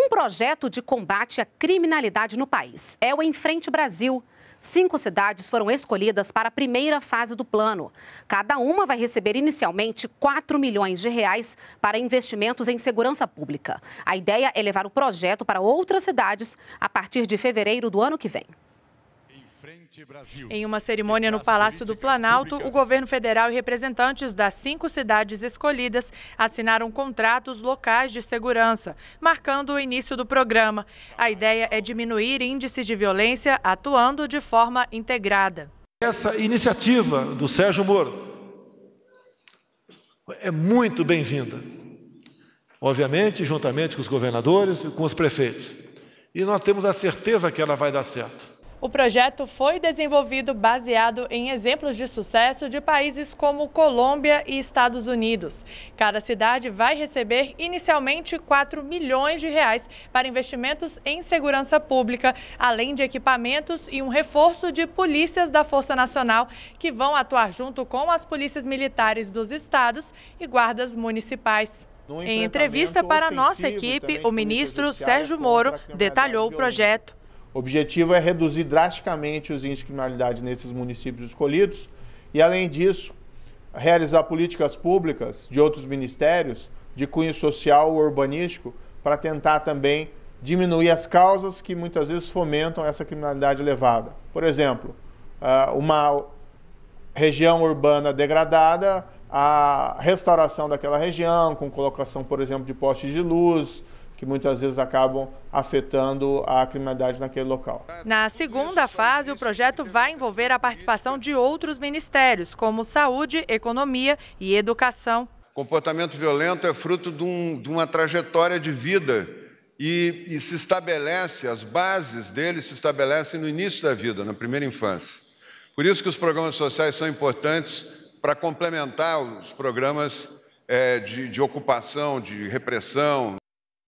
um projeto de combate à criminalidade no país. É o Enfrente Brasil. Cinco cidades foram escolhidas para a primeira fase do plano. Cada uma vai receber inicialmente 4 milhões de reais para investimentos em segurança pública. A ideia é levar o projeto para outras cidades a partir de fevereiro do ano que vem. Em uma cerimônia no Palácio do Planalto, o governo federal e representantes das cinco cidades escolhidas assinaram contratos locais de segurança, marcando o início do programa. A ideia é diminuir índices de violência atuando de forma integrada. Essa iniciativa do Sérgio Moro é muito bem-vinda. Obviamente, juntamente com os governadores e com os prefeitos. E nós temos a certeza que ela vai dar certo. O projeto foi desenvolvido baseado em exemplos de sucesso de países como Colômbia e Estados Unidos. Cada cidade vai receber inicialmente 4 milhões de reais para investimentos em segurança pública, além de equipamentos e um reforço de polícias da Força Nacional que vão atuar junto com as polícias militares dos estados e guardas municipais. Em entrevista para nossa equipe, o ministro Sérgio Moro detalhou o projeto. O objetivo é reduzir drasticamente os índices de criminalidade nesses municípios escolhidos e, além disso, realizar políticas públicas de outros ministérios de cunho social ou urbanístico para tentar também diminuir as causas que muitas vezes fomentam essa criminalidade elevada. Por exemplo, ah, uma região urbana degradada, a restauração daquela região, com colocação, por exemplo, de postes de luz, que muitas vezes acabam afetando a criminalidade naquele local. Na segunda fase, o projeto vai envolver a participação de outros ministérios, como saúde, economia e educação. Comportamento violento é fruto de, um, de uma trajetória de vida e, e se estabelece, as bases dele se estabelecem no início da vida, na primeira infância. Por isso que os programas sociais são importantes para complementar os programas é, de, de ocupação, de repressão.